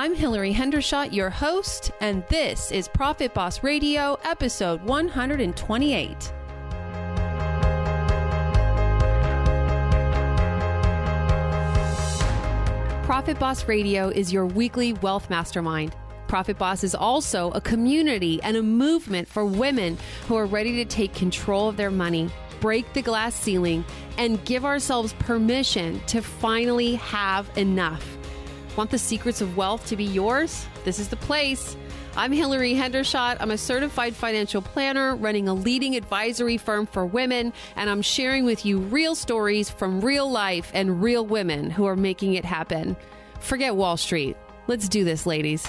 I'm Hillary Hendershot, your host, and this is Profit Boss Radio, episode 128. Profit Boss Radio is your weekly wealth mastermind. Profit Boss is also a community and a movement for women who are ready to take control of their money, break the glass ceiling, and give ourselves permission to finally have enough. Want the secrets of wealth to be yours? This is the place. I'm Hillary Hendershot. I'm a certified financial planner running a leading advisory firm for women, and I'm sharing with you real stories from real life and real women who are making it happen. Forget Wall Street. Let's do this, ladies.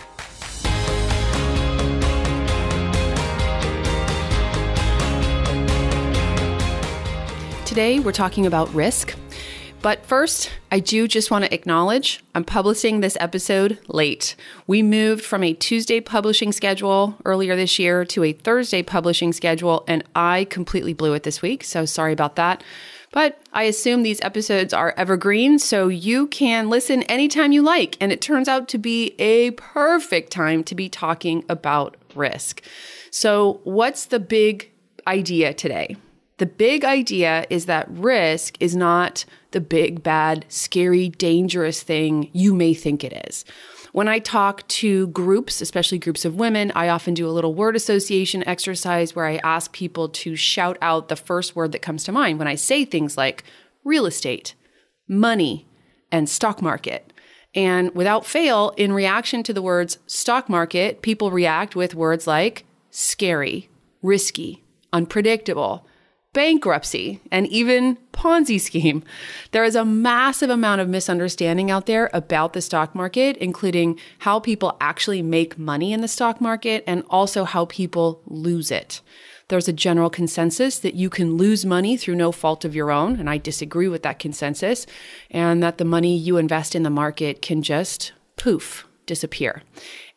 Today, we're talking about risk but first, I do just want to acknowledge I'm publishing this episode late. We moved from a Tuesday publishing schedule earlier this year to a Thursday publishing schedule, and I completely blew it this week. So sorry about that. But I assume these episodes are evergreen, so you can listen anytime you like. And it turns out to be a perfect time to be talking about risk. So, what's the big idea today? The big idea is that risk is not the big, bad, scary, dangerous thing you may think it is. When I talk to groups, especially groups of women, I often do a little word association exercise where I ask people to shout out the first word that comes to mind when I say things like real estate, money, and stock market. And without fail, in reaction to the words stock market, people react with words like scary, risky, unpredictable, bankruptcy, and even Ponzi scheme. There is a massive amount of misunderstanding out there about the stock market, including how people actually make money in the stock market and also how people lose it. There's a general consensus that you can lose money through no fault of your own, and I disagree with that consensus, and that the money you invest in the market can just poof, disappear.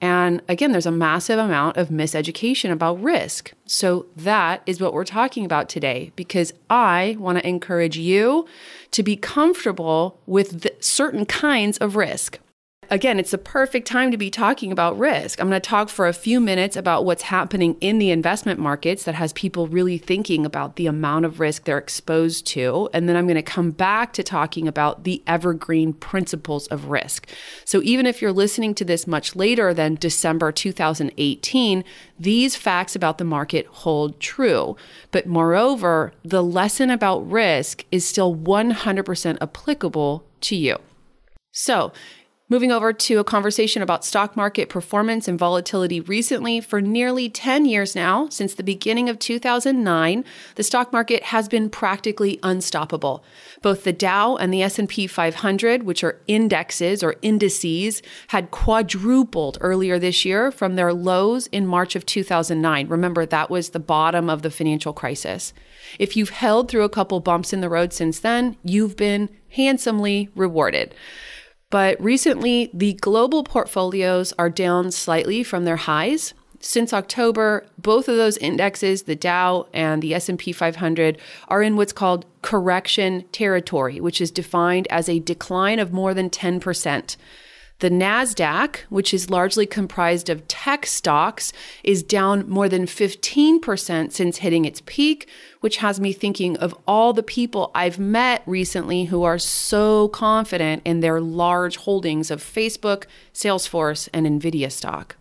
And again, there's a massive amount of miseducation about risk. So that is what we're talking about today because I want to encourage you to be comfortable with certain kinds of risk again, it's a perfect time to be talking about risk. I'm going to talk for a few minutes about what's happening in the investment markets that has people really thinking about the amount of risk they're exposed to. And then I'm going to come back to talking about the evergreen principles of risk. So even if you're listening to this much later than December 2018, these facts about the market hold true. But moreover, the lesson about risk is still 100% applicable to you. So, Moving over to a conversation about stock market performance and volatility recently, for nearly 10 years now, since the beginning of 2009, the stock market has been practically unstoppable. Both the Dow and the S&P 500, which are indexes or indices, had quadrupled earlier this year from their lows in March of 2009. Remember that was the bottom of the financial crisis. If you've held through a couple bumps in the road since then, you've been handsomely rewarded. But recently, the global portfolios are down slightly from their highs. Since October, both of those indexes, the Dow and the S&P 500, are in what's called correction territory, which is defined as a decline of more than 10%. The NASDAQ, which is largely comprised of tech stocks, is down more than 15% since hitting its peak, which has me thinking of all the people I've met recently who are so confident in their large holdings of Facebook, Salesforce, and Nvidia stock.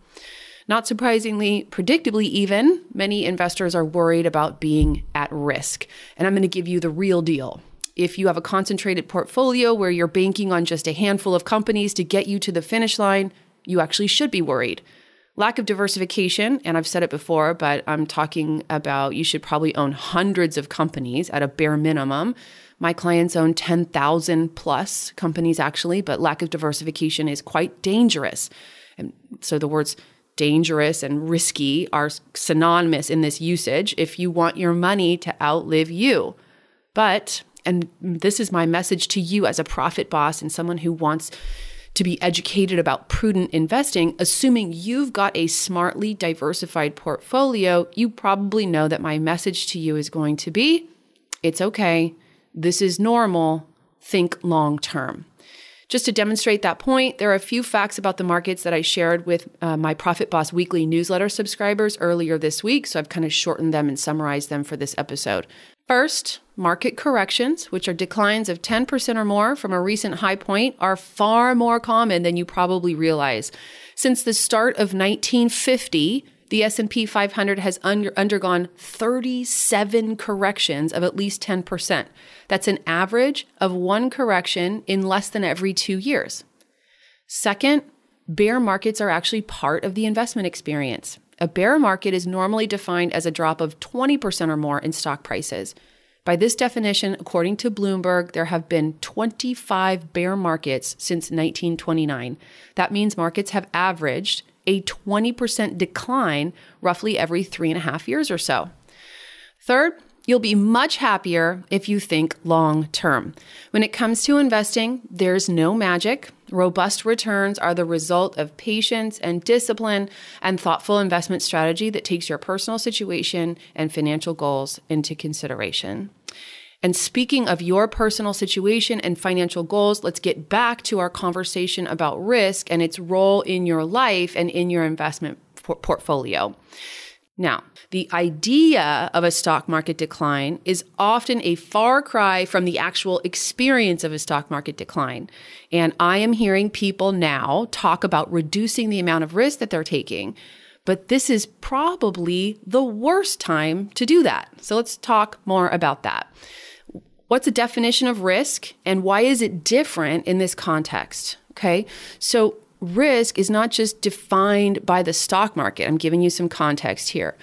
Not surprisingly, predictably, even, many investors are worried about being at risk. And I'm going to give you the real deal if you have a concentrated portfolio where you're banking on just a handful of companies to get you to the finish line, you actually should be worried. Lack of diversification, and I've said it before, but I'm talking about you should probably own hundreds of companies at a bare minimum. My clients own 10,000 plus companies actually, but lack of diversification is quite dangerous. And so the words dangerous and risky are synonymous in this usage if you want your money to outlive you. But and this is my message to you as a profit boss and someone who wants to be educated about prudent investing, assuming you've got a smartly diversified portfolio, you probably know that my message to you is going to be it's okay, this is normal, think long term. Just to demonstrate that point, there are a few facts about the markets that I shared with uh, my Profit Boss weekly newsletter subscribers earlier this week. So I've kind of shortened them and summarized them for this episode. First, market corrections, which are declines of 10% or more from a recent high point, are far more common than you probably realize. Since the start of 1950, the S&P 500 has under, undergone 37 corrections of at least 10%. That's an average of one correction in less than every 2 years. Second, bear markets are actually part of the investment experience. A bear market is normally defined as a drop of 20% or more in stock prices. By this definition, according to Bloomberg, there have been 25 bear markets since 1929. That means markets have averaged a 20% decline roughly every three and a half years or so. Third, You'll be much happier if you think long term. When it comes to investing, there's no magic. Robust returns are the result of patience and discipline and thoughtful investment strategy that takes your personal situation and financial goals into consideration. And speaking of your personal situation and financial goals, let's get back to our conversation about risk and its role in your life and in your investment portfolio. Now, the idea of a stock market decline is often a far cry from the actual experience of a stock market decline. And I am hearing people now talk about reducing the amount of risk that they're taking. But this is probably the worst time to do that. So let's talk more about that. What's a definition of risk and why is it different in this context? Okay, so risk is not just defined by the stock market. I'm giving you some context here.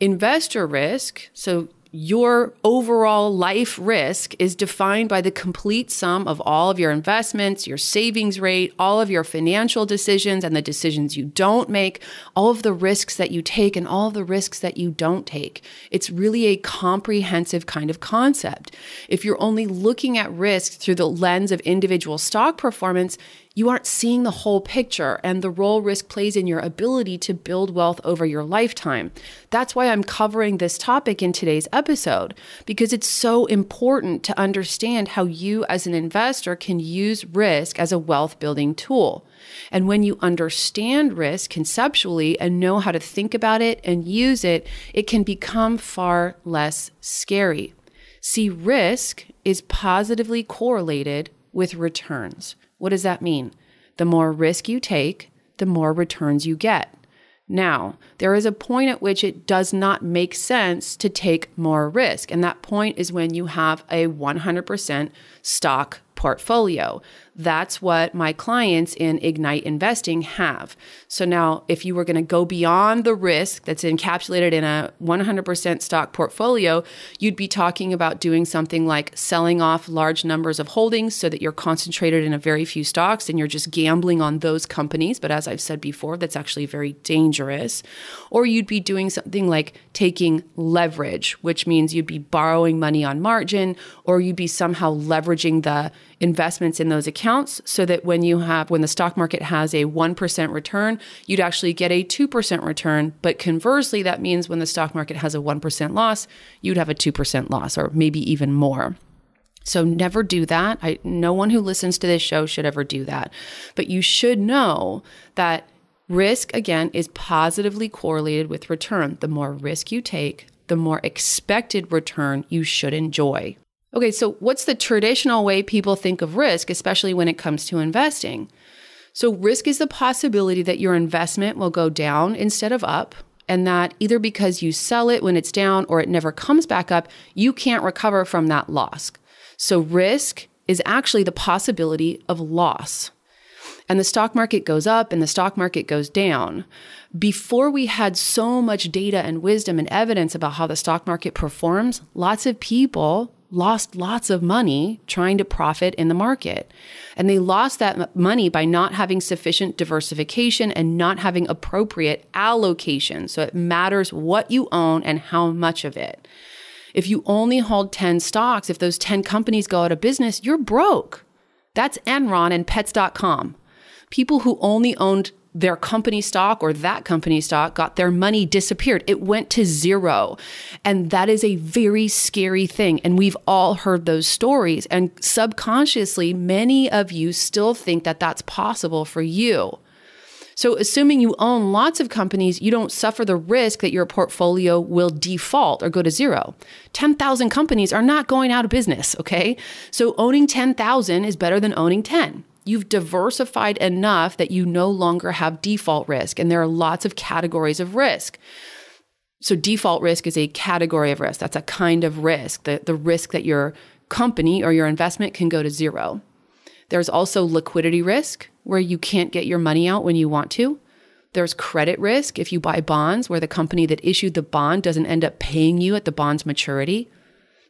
Investor risk, so your overall life risk is defined by the complete sum of all of your investments, your savings rate, all of your financial decisions and the decisions you don't make, all of the risks that you take and all the risks that you don't take. It's really a comprehensive kind of concept. If you're only looking at risk through the lens of individual stock performance, you aren't seeing the whole picture and the role risk plays in your ability to build wealth over your lifetime. That's why I'm covering this topic in today's episode, because it's so important to understand how you, as an investor, can use risk as a wealth building tool. And when you understand risk conceptually and know how to think about it and use it, it can become far less scary. See, risk is positively correlated with returns. What does that mean? The more risk you take, the more returns you get. Now, there is a point at which it does not make sense to take more risk. And that point is when you have a 100% stock portfolio. That's what my clients in Ignite Investing have. So now, if you were going to go beyond the risk that's encapsulated in a 100% stock portfolio, you'd be talking about doing something like selling off large numbers of holdings so that you're concentrated in a very few stocks and you're just gambling on those companies. But as I've said before, that's actually very dangerous. Or you'd be doing something like taking leverage, which means you'd be borrowing money on margin or you'd be somehow leveraging the investments in those accounts so that when you have when the stock market has a 1% return, you'd actually get a 2% return, but conversely that means when the stock market has a 1% loss, you'd have a 2% loss or maybe even more. So never do that. I, no one who listens to this show should ever do that. But you should know that risk, again, is positively correlated with return. The more risk you take, the more expected return you should enjoy okay, so what's the traditional way people think of risk, especially when it comes to investing? So, risk is the possibility that your investment will go down instead of up, and that either because you sell it when it's down or it never comes back up, you can't recover from that loss. So, risk is actually the possibility of loss. And the stock market goes up and the stock market goes down. Before we had so much data and wisdom and evidence about how the stock market performs, lots of people lost lots of money trying to profit in the market. And they lost that money by not having sufficient diversification and not having appropriate allocation. So it matters what you own and how much of it. If you only hold 10 stocks, if those 10 companies go out of business, you're broke. That's Enron and pets.com. People who only owned their company stock or that company stock got their money disappeared. It went to zero. And that is a very scary thing. And we've all heard those stories. And subconsciously, many of you still think that that's possible for you. So, assuming you own lots of companies, you don't suffer the risk that your portfolio will default or go to zero. 10,000 companies are not going out of business, okay? So, owning 10,000 is better than owning 10 you've diversified enough that you no longer have default risk. And there are lots of categories of risk. So, default risk is a category of risk. That's a kind of risk, the, the risk that your company or your investment can go to zero. There's also liquidity risk, where you can't get your money out when you want to. There's credit risk if you buy bonds, where the company that issued the bond doesn't end up paying you at the bond's maturity.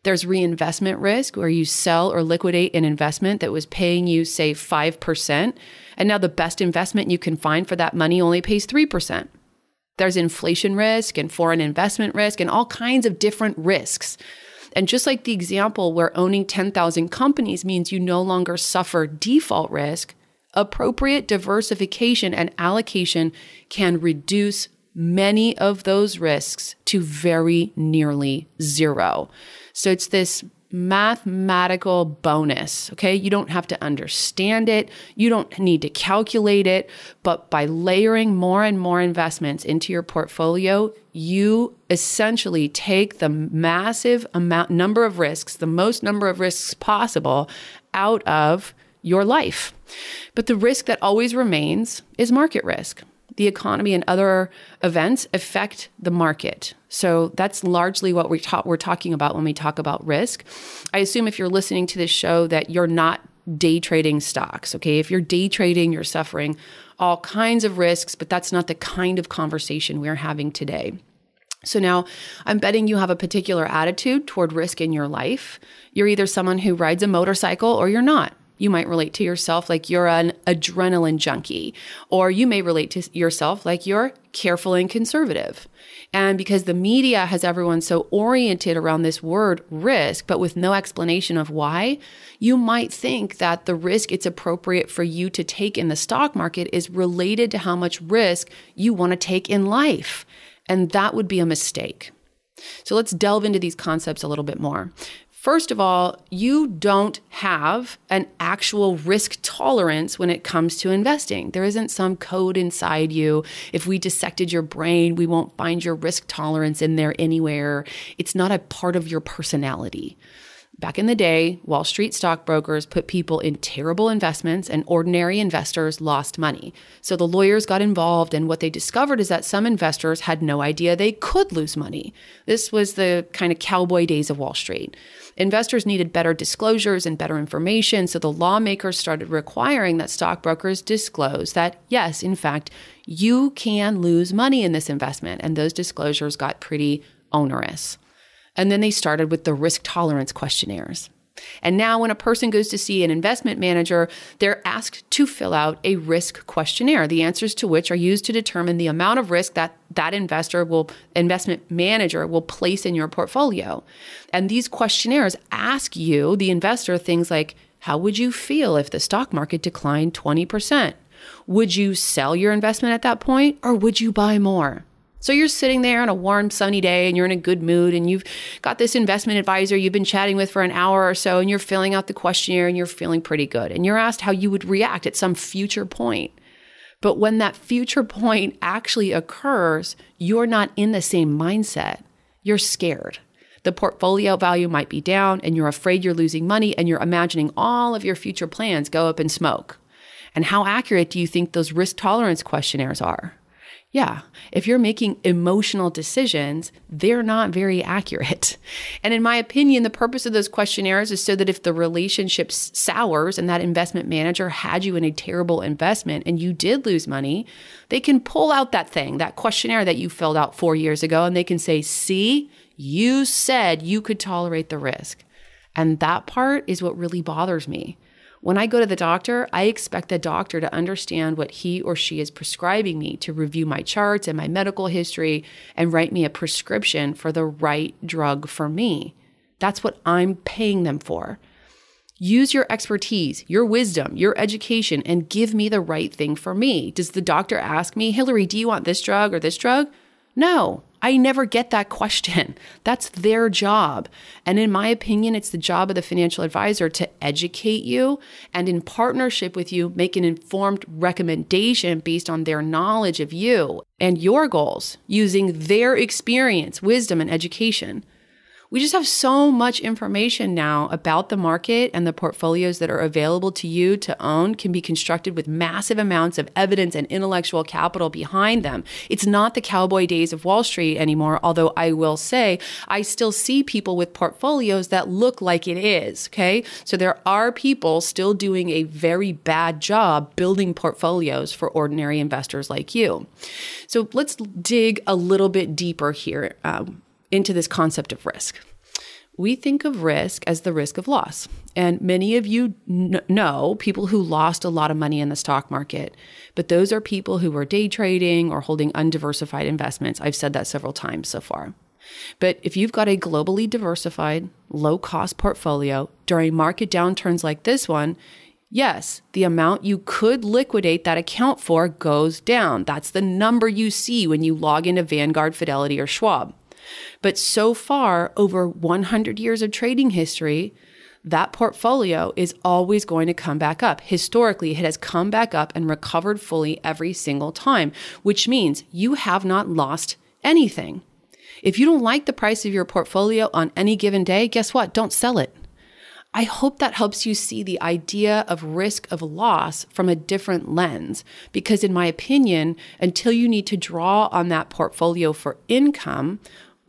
There's reinvestment risk where you sell or liquidate an investment that was paying you, say, 5%. And now the best investment you can find for that money only pays 3%. There's inflation risk and foreign investment risk and all kinds of different risks. And just like the example where owning 10,000 companies means you no longer suffer default risk, appropriate diversification and allocation can reduce many of those risks to very nearly zero. So it's this mathematical bonus. Okay. You don't have to understand it. You don't need to calculate it. But by layering more and more investments into your portfolio, you essentially take the massive amount, number of risks, the most number of risks possible out of your life. But the risk that always remains is market risk the economy and other events affect the market. So that's largely what we're, ta- we're talking about when we talk about risk. I assume if you're listening to this show that you're not day trading stocks. Okay. If you're day trading, you're suffering all kinds of risks, but that's not the kind of conversation we're having today. So now I'm betting you have a particular attitude toward risk in your life. You're either someone who rides a motorcycle or you're not you might relate to yourself like you're an adrenaline junkie, or you may relate to yourself like you're careful and conservative. And because the media has everyone so oriented around this word risk, but with no explanation of why, you might think that the risk it's appropriate for you to take in the stock market is related to how much risk you want to take in life. And that would be a mistake. So let's delve into these concepts a little bit more. First of all, you don't have an actual risk tolerance when it comes to investing. There isn't some code inside you. If we dissected your brain, we won't find your risk tolerance in there anywhere. It's not a part of your personality. Back in the day, Wall Street stockbrokers put people in terrible investments and ordinary investors lost money. So the lawyers got involved, and what they discovered is that some investors had no idea they could lose money. This was the kind of cowboy days of Wall Street investors needed better disclosures and better information. So the lawmakers started requiring that stockbrokers disclose that, yes, in fact, you can lose money in this investment. And those disclosures got pretty onerous. And then they started with the risk tolerance questionnaires. And now, when a person goes to see an investment manager, they're asked to fill out a risk questionnaire, the answers to which are used to determine the amount of risk that that investor will, investment manager will place in your portfolio. And these questionnaires ask you, the investor, things like how would you feel if the stock market declined 20%? Would you sell your investment at that point or would you buy more? So you're sitting there on a warm, sunny day and you're in a good mood and you've got this investment advisor you've been chatting with for an hour or so and you're filling out the questionnaire and you're feeling pretty good. And you're asked how you would react at some future point. But when that future point actually occurs, you're not in the same mindset. You're scared. The portfolio value might be down and you're afraid you're losing money and you're imagining all of your future plans go up in smoke. And how accurate do you think those risk tolerance questionnaires are? yeah, if you're making emotional decisions, they're not very accurate. And in my opinion, the purpose of those questionnaires is so that if the relationship sours and that investment manager had you in a terrible investment and you did lose money, they can pull out that thing, that questionnaire that you filled out four years ago, and they can say, see, you said you could tolerate the risk. And that part is what really bothers me when I go to the doctor, I expect the doctor to understand what he or she is prescribing me, to review my charts and my medical history, and write me a prescription for the right drug for me. That's what I'm paying them for. Use your expertise, your wisdom, your education, and give me the right thing for me. Does the doctor ask me, Hillary, do you want this drug or this drug? No. I never get that question. That's their job. And in my opinion, it's the job of the financial advisor to educate you and, in partnership with you, make an informed recommendation based on their knowledge of you and your goals using their experience, wisdom, and education we just have so much information now about the market and the portfolios that are available to you to own can be constructed with massive amounts of evidence and intellectual capital behind them. It's not the cowboy days of Wall Street anymore, although I will say I still see people with portfolios that look like it is. Okay. So there are people still doing a very bad job building portfolios for ordinary investors like you. So let's dig a little bit deeper here. Um, into this concept of risk. We think of risk as the risk of loss. And many of you n- know people who lost a lot of money in the stock market, but those are people who were day trading or holding undiversified investments. I've said that several times so far. But if you've got a globally diversified, low cost portfolio during market downturns like this one, yes, the amount you could liquidate that account for goes down. That's the number you see when you log into Vanguard, Fidelity, or Schwab. But so far, over 100 years of trading history, that portfolio is always going to come back up. Historically, it has come back up and recovered fully every single time, which means you have not lost anything. If you don't like the price of your portfolio on any given day, guess what? Don't sell it. I hope that helps you see the idea of risk of loss from a different lens. Because, in my opinion, until you need to draw on that portfolio for income,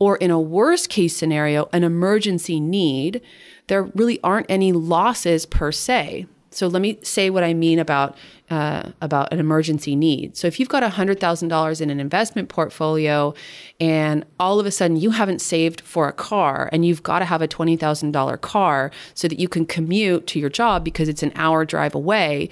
or in a worst case scenario, an emergency need, there really aren't any losses per se. So let me say what I mean about uh, about an emergency need. So if you've got hundred thousand dollars in an investment portfolio, and all of a sudden you haven't saved for a car, and you've got to have a twenty thousand dollar car so that you can commute to your job because it's an hour drive away,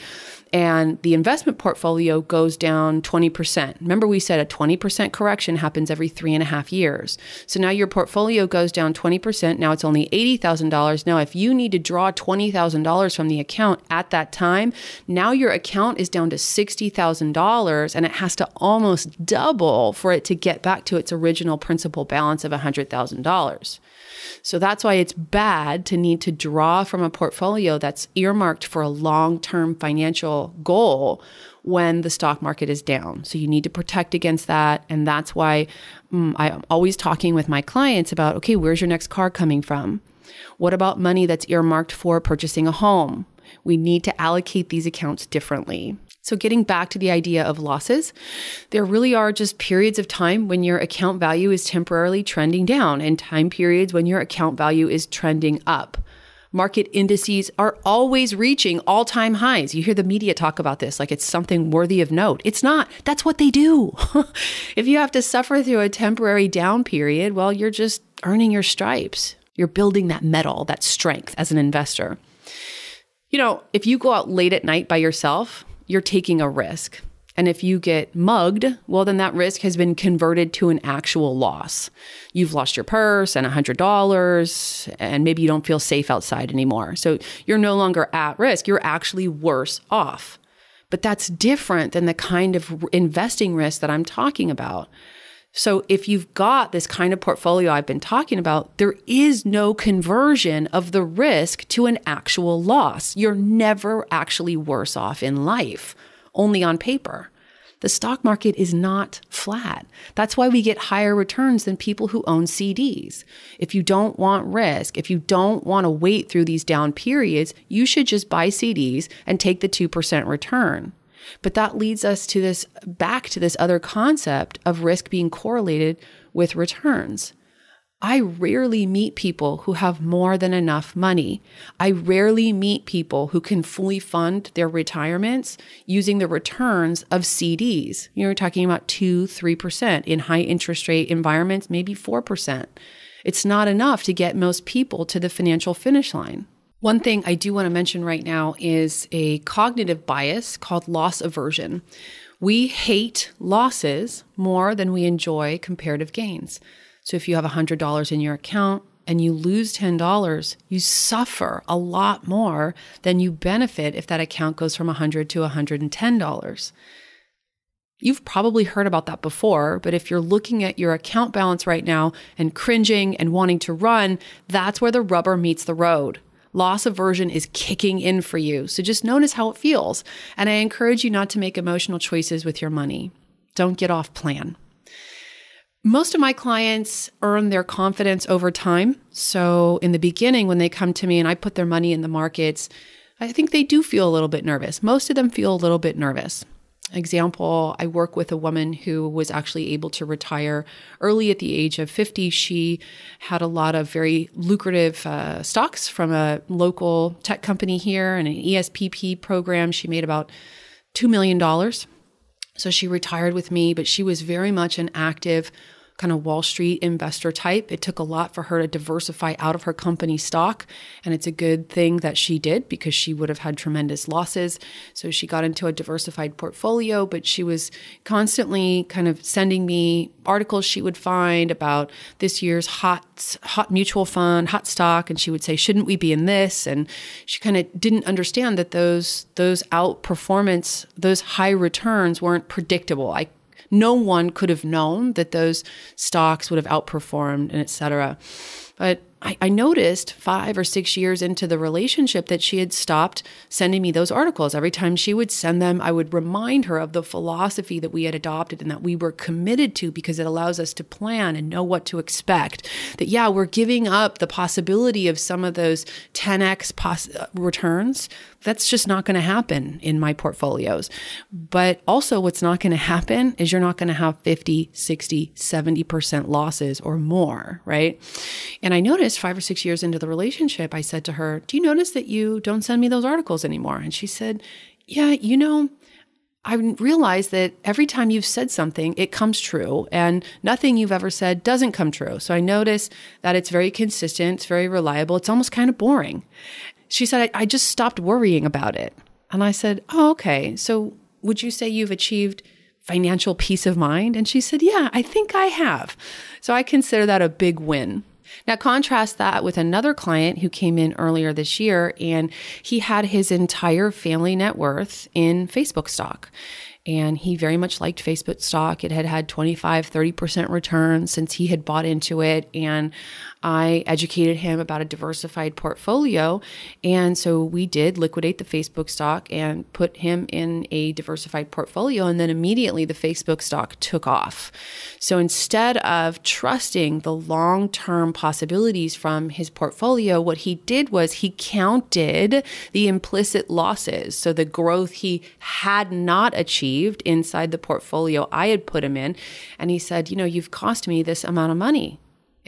and the investment portfolio goes down 20%. Remember, we said a 20% correction happens every three and a half years. So now your portfolio goes down 20%. Now it's only $80,000. Now, if you need to draw $20,000 from the account at that time, now your account is down to $60,000 and it has to almost double for it to get back to its original principal balance of $100,000. So that's why it's bad to need to draw from a portfolio that's earmarked for a long term financial goal when the stock market is down. So you need to protect against that. And that's why mm, I'm always talking with my clients about okay, where's your next car coming from? What about money that's earmarked for purchasing a home? We need to allocate these accounts differently. So, getting back to the idea of losses, there really are just periods of time when your account value is temporarily trending down and time periods when your account value is trending up. Market indices are always reaching all time highs. You hear the media talk about this like it's something worthy of note. It's not. That's what they do. if you have to suffer through a temporary down period, well, you're just earning your stripes. You're building that metal, that strength as an investor. You know, if you go out late at night by yourself, you're taking a risk. And if you get mugged, well, then that risk has been converted to an actual loss. You've lost your purse and $100, and maybe you don't feel safe outside anymore. So you're no longer at risk. You're actually worse off. But that's different than the kind of investing risk that I'm talking about. So if you've got this kind of portfolio I've been talking about, there is no conversion of the risk to an actual loss. You're never actually worse off in life, only on paper. The stock market is not flat. That's why we get higher returns than people who own CDs. If you don't want risk, if you don't want to wait through these down periods, you should just buy CDs and take the 2% return. But that leads us to this back to this other concept of risk being correlated with returns. I rarely meet people who have more than enough money. I rarely meet people who can fully fund their retirements using the returns of CDs. You're talking about 2, 3% in high interest rate environments, maybe 4%. It's not enough to get most people to the financial finish line. One thing I do want to mention right now is a cognitive bias called loss aversion. We hate losses more than we enjoy comparative gains. So if you have $100 in your account and you lose $10, you suffer a lot more than you benefit if that account goes from $100 to $110. You've probably heard about that before, but if you're looking at your account balance right now and cringing and wanting to run, that's where the rubber meets the road loss aversion is kicking in for you. So just notice how it feels. And I encourage you not to make emotional choices with your money. Don't get off plan. Most of my clients earn their confidence over time. So in the beginning, when they come to me and I put their money in the markets, I think they do feel a little bit nervous. Most of them feel a little bit nervous example, I work with a woman who was actually able to retire early at the age of 50. She had a lot of very lucrative uh, stocks from a local tech company here and an ESPP program. She made about $2 million. So she retired with me, but she was very much an active kind of Wall Street investor type. It took a lot for her to diversify out of her company stock. And it's a good thing that she did because she would have had tremendous losses. So she got into a diversified portfolio, but she was constantly kind of sending me articles she would find about this year's hot hot mutual fund, hot stock, and she would say, "Shouldn't we be in this?" And she kind of didn't understand that those those outperformance, those high returns weren't predictable. I no one could have known that those stocks would have outperformed and et cetera. But I, I, noticed five or six years into the relationship that she had stopped sending me those articles. Every time she would send them, I would remind her of the philosophy that we had adopted and that we were committed to because it allows us to plan and know what to expect. That, yeah, we're giving up the possibility of some of those 10x pos- uh, returns that's just not going to happen in my portfolios. But also, what's not going to happen is you're not going to have 50, 60, 70% losses or more, right? And I noticed five or six years into the relationship, I said to her, Do you notice that you don't send me those articles anymore? And she said, Yeah, you know, I realized that every time you've said something, it comes true, and nothing you've ever said doesn't come true. So I notice that it's very consistent, it's very reliable, it's almost kind of boring she said, I, I just stopped worrying about it. And I said, Oh, okay. So would you say you've achieved financial peace of mind? And she said, Yeah, I think I have. So I consider that a big win. Now, contrast that with another client who came in earlier this year and he had his entire family net worth in Facebook stock. And he very much liked Facebook stock. It had had 25, 30% return since he had bought into it. And I educated him about a diversified portfolio. And so we did liquidate the Facebook stock and put him in a diversified portfolio. And then immediately the Facebook stock took off. So instead of trusting the long term possibilities from his portfolio, what he did was he counted the implicit losses. So the growth he had not achieved inside the portfolio I had put him in. And he said, You know, you've cost me this amount of money.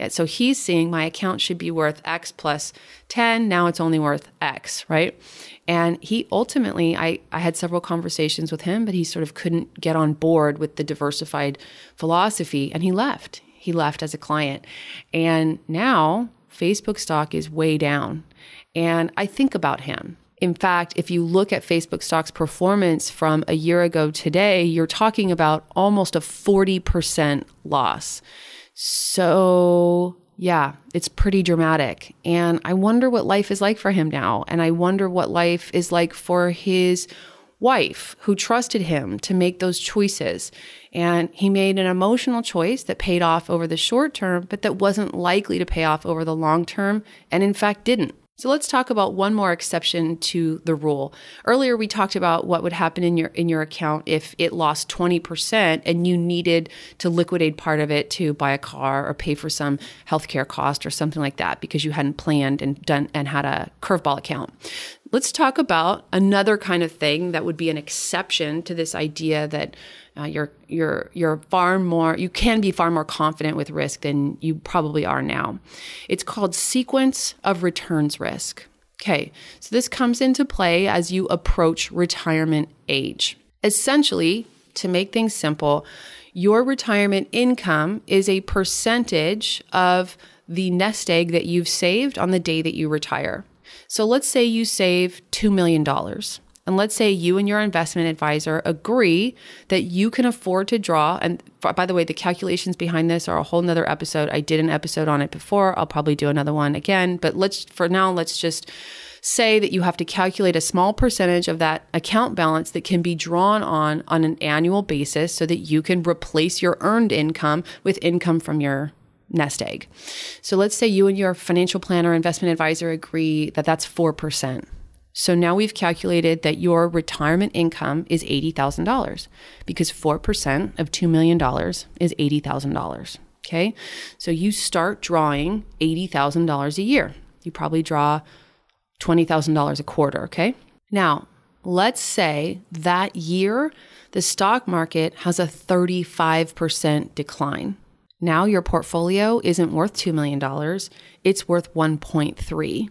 So he's seeing my account should be worth X plus 10. Now it's only worth X, right? And he ultimately, I, I had several conversations with him, but he sort of couldn't get on board with the diversified philosophy and he left. He left as a client. And now Facebook stock is way down. And I think about him in fact, if you look at Facebook stock's performance from a year ago today, you're talking about almost a 40% loss. So, yeah, it's pretty dramatic. And I wonder what life is like for him now. And I wonder what life is like for his wife who trusted him to make those choices. And he made an emotional choice that paid off over the short term, but that wasn't likely to pay off over the long term, and in fact didn't. So let's talk about one more exception to the rule. Earlier we talked about what would happen in your in your account if it lost 20% and you needed to liquidate part of it to buy a car or pay for some healthcare cost or something like that because you hadn't planned and done and had a curveball account. Let's talk about another kind of thing that would be an exception to this idea that uh, you're you're you're far more you can be far more confident with risk than you probably are now. It's called sequence of returns risk. Okay, so this comes into play as you approach retirement age. Essentially, to make things simple, your retirement income is a percentage of the nest egg that you've saved on the day that you retire. So let's say you save $2 million. And let's say you and your investment advisor agree that you can afford to draw. And by the way, the calculations behind this are a whole nother episode. I did an episode on it before. I'll probably do another one again. But let's, for now, let's just say that you have to calculate a small percentage of that account balance that can be drawn on on an annual basis so that you can replace your earned income with income from your nest egg. So let's say you and your financial planner, investment advisor agree that that's 4%. So now we've calculated that your retirement income is $80,000 because 4% of $2 million is $80,000. Okay. So you start drawing $80,000 a year. You probably draw $20,000 a quarter. Okay. Now, let's say that year the stock market has a 35% decline. Now your portfolio isn't worth $2 million, it's worth 1.3.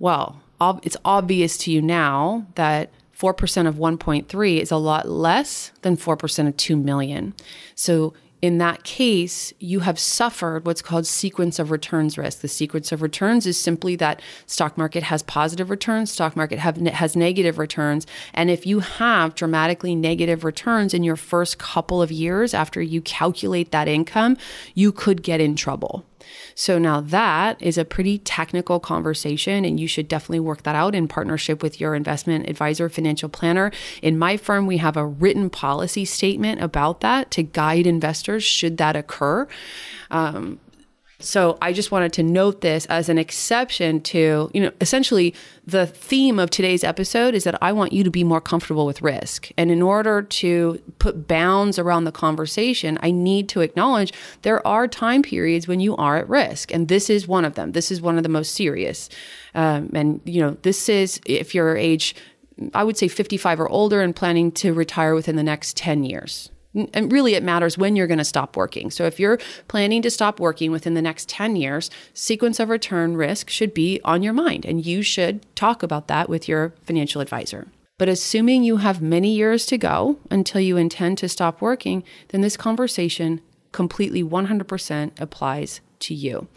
Well, ob- it's obvious to you now that 4% of 1.3 is a lot less than 4% of 2 million. So in that case, you have suffered what's called sequence of returns risk. The sequence of returns is simply that stock market has positive returns, stock market have, has negative returns. And if you have dramatically negative returns in your first couple of years after you calculate that income, you could get in trouble. So now that is a pretty technical conversation, and you should definitely work that out in partnership with your investment advisor, financial planner. In my firm, we have a written policy statement about that to guide investors should that occur. Um, so I just wanted to note this as an exception to, you know, essentially the theme of today's episode is that I want you to be more comfortable with risk. And in order to put bounds around the conversation, I need to acknowledge there are time periods when you are at risk. And this is one of them. This is one of the most serious. Um, and, you know, this is if you're age, I would say 55 or older and planning to retire within the next 10 years and really it matters when you're going to stop working. So if you're planning to stop working within the next 10 years, sequence of return risk should be on your mind and you should talk about that with your financial advisor. But assuming you have many years to go until you intend to stop working, then this conversation completely 100% applies to you.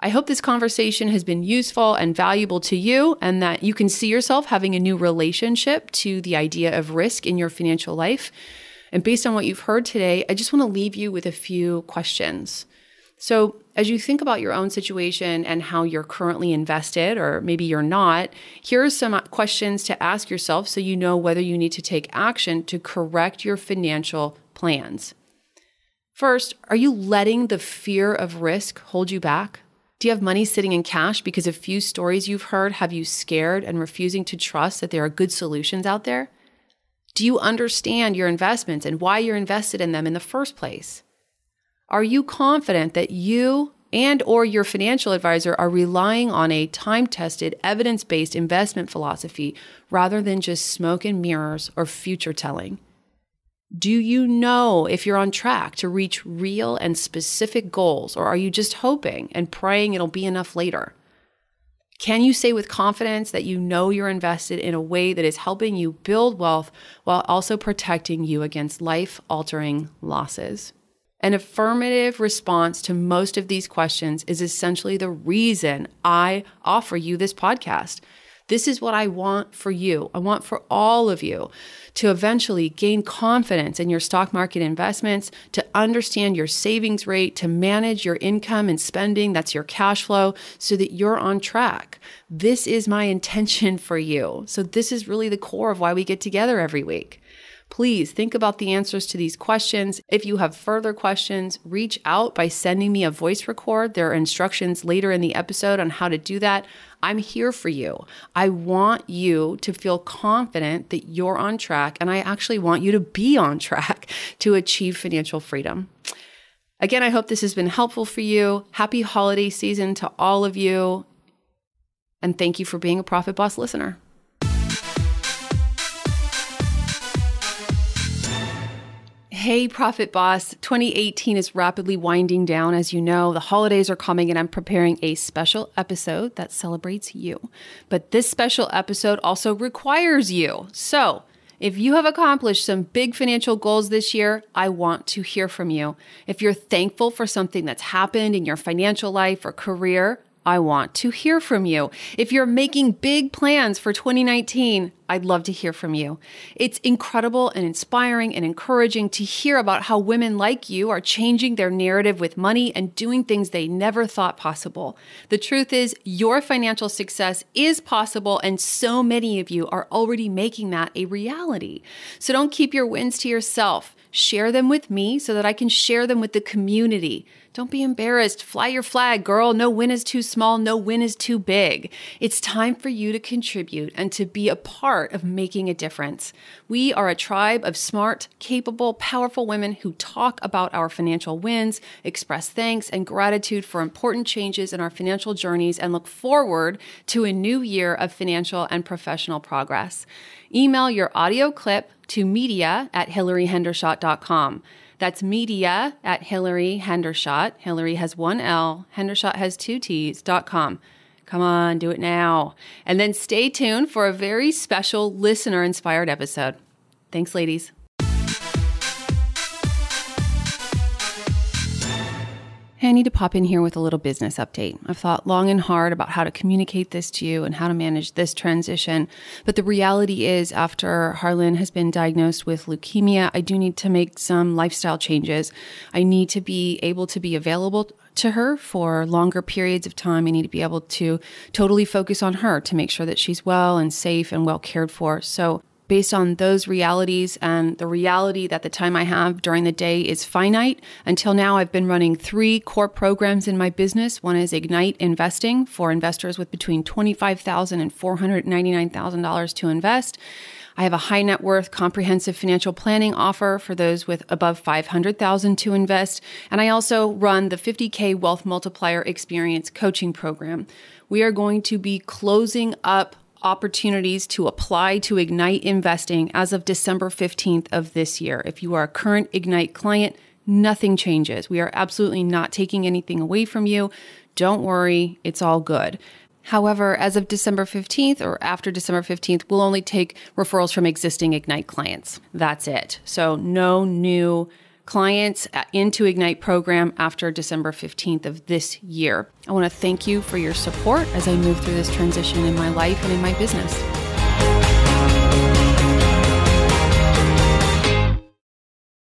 I hope this conversation has been useful and valuable to you, and that you can see yourself having a new relationship to the idea of risk in your financial life. And based on what you've heard today, I just want to leave you with a few questions. So, as you think about your own situation and how you're currently invested, or maybe you're not, here are some uh, questions to ask yourself so you know whether you need to take action to correct your financial plans. First, are you letting the fear of risk hold you back? Do you have money sitting in cash because a few stories you've heard have you scared and refusing to trust that there are good solutions out there? Do you understand your investments and why you're invested in them in the first place? Are you confident that you and or your financial advisor are relying on a time-tested, evidence-based investment philosophy rather than just smoke and mirrors or future telling? Do you know if you're on track to reach real and specific goals or are you just hoping and praying it'll be enough later? Can you say with confidence that you know you're invested in a way that is helping you build wealth while also protecting you against life altering losses? An affirmative response to most of these questions is essentially the reason I offer you this podcast this is what I want for you. I want for all of you to eventually gain confidence in your stock market investments, to understand your savings rate, to manage your income and spending, that's your cash flow, so that you're on track. This is my intention for you. So, this is really the core of why we get together every week. Please think about the answers to these questions. If you have further questions, reach out by sending me a voice record. There are instructions later in the episode on how to do that. I'm here for you. I want you to feel confident that you're on track. And I actually want you to be on track to achieve financial freedom. Again, I hope this has been helpful for you. Happy holiday season to all of you. And thank you for being a Profit Boss listener. Hey, Profit Boss. 2018 is rapidly winding down, as you know. The holidays are coming, and I'm preparing a special episode that celebrates you. But this special episode also requires you. So, if you have accomplished some big financial goals this year, I want to hear from you. If you're thankful for something that's happened in your financial life or career, I want to hear from you. If you're making big plans for 2019, I'd love to hear from you. It's incredible and inspiring and encouraging to hear about how women like you are changing their narrative with money and doing things they never thought possible. The truth is, your financial success is possible, and so many of you are already making that a reality. So don't keep your wins to yourself. Share them with me so that I can share them with the community. Don't be embarrassed. Fly your flag, girl. No win is too small. No win is too big. It's time for you to contribute and to be a part of making a difference. We are a tribe of smart, capable, powerful women who talk about our financial wins, express thanks and gratitude for important changes in our financial journeys, and look forward to a new year of financial and professional progress. Email your audio clip to media at hillaryhendershot.com. That's media at Hillary Hendershot. Hillary has one L, Hendershot has two T's, dot com. Come on, do it now. And then stay tuned for a very special listener inspired episode. Thanks, ladies. Hey, I need to pop in here with a little business update. I've thought long and hard about how to communicate this to you and how to manage this transition. But the reality is, after Harlan has been diagnosed with leukemia, I do need to make some lifestyle changes. I need to be able to be available to her for longer periods of time. I need to be able to totally focus on her to make sure that she's well and safe and well cared for. So based on those realities and the reality that the time I have during the day is finite. Until now, I've been running three core programs in my business. One is Ignite Investing for investors with between $25,000 and $499,000 to invest. I have a high net worth comprehensive financial planning offer for those with above 500,000 to invest, and I also run the 50k wealth multiplier experience coaching program. We are going to be closing up opportunities to apply to Ignite Investing as of December 15th of this year. If you are a current Ignite client, nothing changes. We are absolutely not taking anything away from you. Don't worry, it's all good. However, as of December 15th or after December 15th, we'll only take referrals from existing Ignite clients. That's it. So, no new clients into Ignite program after December 15th of this year. I want to thank you for your support as I move through this transition in my life and in my business.